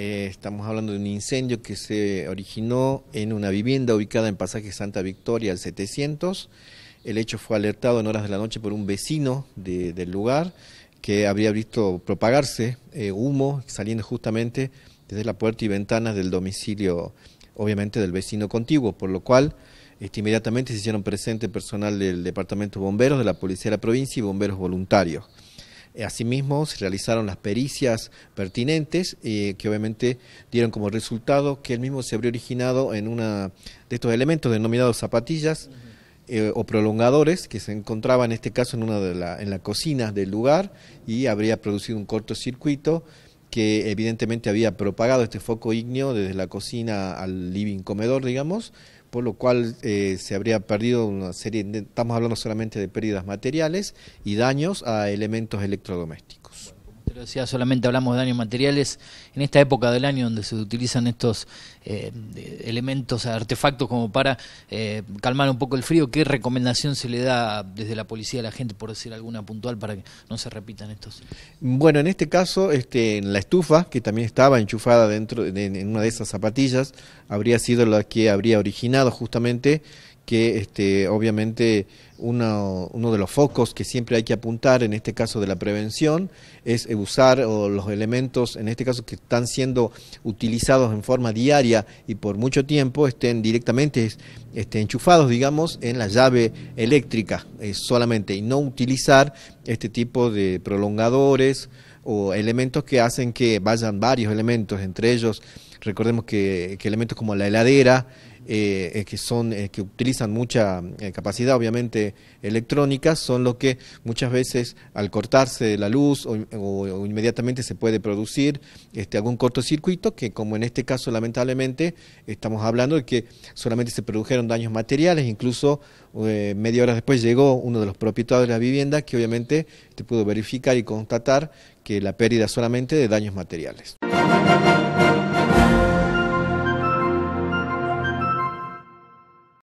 Eh, estamos hablando de un incendio que se originó en una vivienda ubicada en Pasaje Santa Victoria al 700. El hecho fue alertado en horas de la noche por un vecino del lugar que habría visto propagarse eh, humo saliendo justamente desde la puerta y ventanas del domicilio, obviamente del vecino contiguo, por lo cual este, inmediatamente se hicieron presente personal del Departamento de Bomberos, de la Policía de la Provincia y bomberos voluntarios. Eh, asimismo, se realizaron las pericias pertinentes, eh, que obviamente dieron como resultado que el mismo se habría originado en una de estos elementos denominados zapatillas eh, o prolongadores, que se encontraba en este caso en una de la, en la cocina del lugar y habría producido un cortocircuito que evidentemente había propagado este foco ignio desde la cocina al living comedor, digamos, por lo cual eh, se habría perdido una serie, de, estamos hablando solamente de pérdidas materiales y daños a elementos electrodomésticos solamente hablamos de daños materiales. En esta época del año donde se utilizan estos eh, elementos, artefactos como para eh, calmar un poco el frío, ¿qué recomendación se le da desde la policía a la gente, por decir alguna puntual, para que no se repitan estos? Bueno, en este caso, este, en la estufa, que también estaba enchufada dentro en una de esas zapatillas, habría sido la que habría originado justamente que este, obviamente uno, de los focos que siempre hay que apuntar en este caso de la prevención es eh, usar los elementos, en este caso que están siendo utilizados en forma diaria y por mucho tiempo estén directamente este, enchufados, digamos, en la llave eléctrica eh, solamente y no utilizar este tipo de prolongadores o elementos que hacen que vayan varios elementos, entre ellos, recordemos que, elementos como la heladera, eh, eh, que son eh, que utilizan mucha capacidad obviamente electrónica son los que muchas veces al cortarse la luz o, inmediatamente se puede producir este algún cortocircuito que como en este caso lamentablemente estamos hablando de que solamente se produjeron daños materiales incluso media hora después llegó uno de los propietarios de la vivienda que obviamente te pudo verificar y constatar que la pérdida solamente de daños materiales.